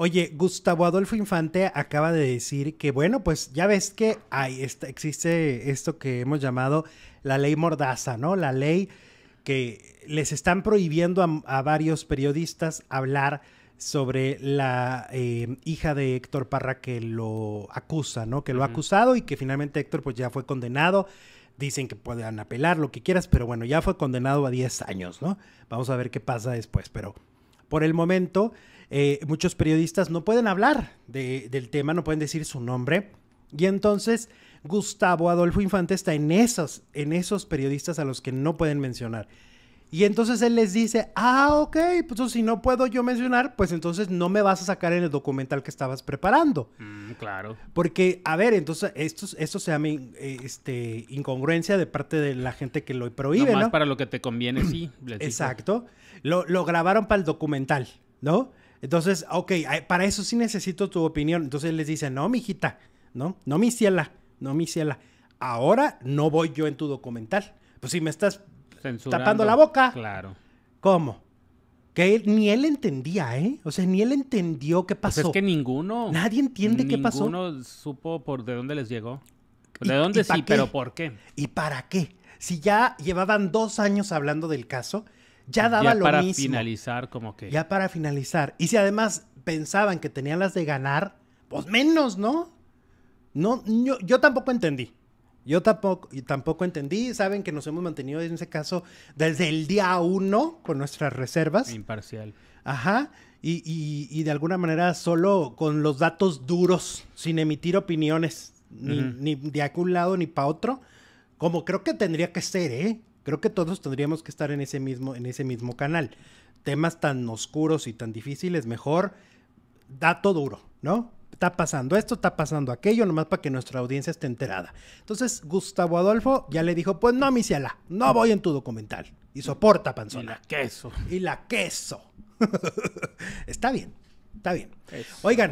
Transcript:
Oye, Gustavo Adolfo Infante acaba de decir que, bueno, pues ya ves que hay, existe esto que hemos llamado la ley mordaza, ¿no? La ley que les están prohibiendo a, varios periodistas hablar sobre la eh, hija de Héctor Parra que lo acusa, ¿no? Que lo ha acusado y que finalmente Héctor pues ya fue condenado. Dicen que puedan apelar, lo que quieras, pero bueno, ya fue condenado a 10 años, ¿no? Vamos a ver qué pasa después, pero por el momento eh, muchos periodistas no pueden hablar del tema, no pueden decir su nombre. Y entonces Gustavo Adolfo Infante está en en esos periodistas a los que no pueden mencionar. Y entonces él les dice, ah, ok, pues si no puedo yo mencionar, pues entonces no me vas a sacar en el documental que estabas preparando. Mm, claro. Porque, a ver, entonces esto, esto se llama este, incongruencia de parte de la gente que lo prohíbe. Nomás ¿no? para lo que te conviene, sí. Exacto. Lo, lo, grabaron para el documental, ¿no? Entonces, ok, para eso sí necesito tu opinión. Entonces él les dice, no, mijita, no, no mi ciela, no mi ciela. Ahora no voy yo en tu documental. Pues si me estás tapando la boca. Claro. ¿Cómo? Que ni él entendía, ¿eh? O sea, ni él entendió qué pues pasó. es que ninguno. Nadie entiende qué pasó. Ninguno supo por de dónde les llegó. ¿De dónde sí, pero por qué? ¿Y para qué? Si ya llevaban dos años hablando del caso, ya daba lo mismo. Ya para finalizar, como que. Ya para finalizar. Y si además pensaban que tenían las de ganar, pues menos, ¿no? No, yo tampoco entendí. Yo tampoco, tampoco entendí. Saben que nos hemos mantenido en ese caso desde el día uno con nuestras reservas. Imparcial. Ajá. Y, y, y de alguna manera solo con los datos duros, sin emitir opiniones, ni, ni de un lado ni para otro. Como creo que tendría que ser, ¿eh? Creo que todos tendríamos que estar en ese mismo, en ese mismo canal. Temas tan oscuros y tan difíciles, mejor dato duro, ¿no? está pasando esto, está pasando aquello, nomás para que nuestra audiencia esté enterada. Entonces, Gustavo Adolfo ya le dijo, pues no, misiala, no voy en tu documental. Y soporta, panzona. Y la queso. Y la queso. está bien, está bien. Oigan.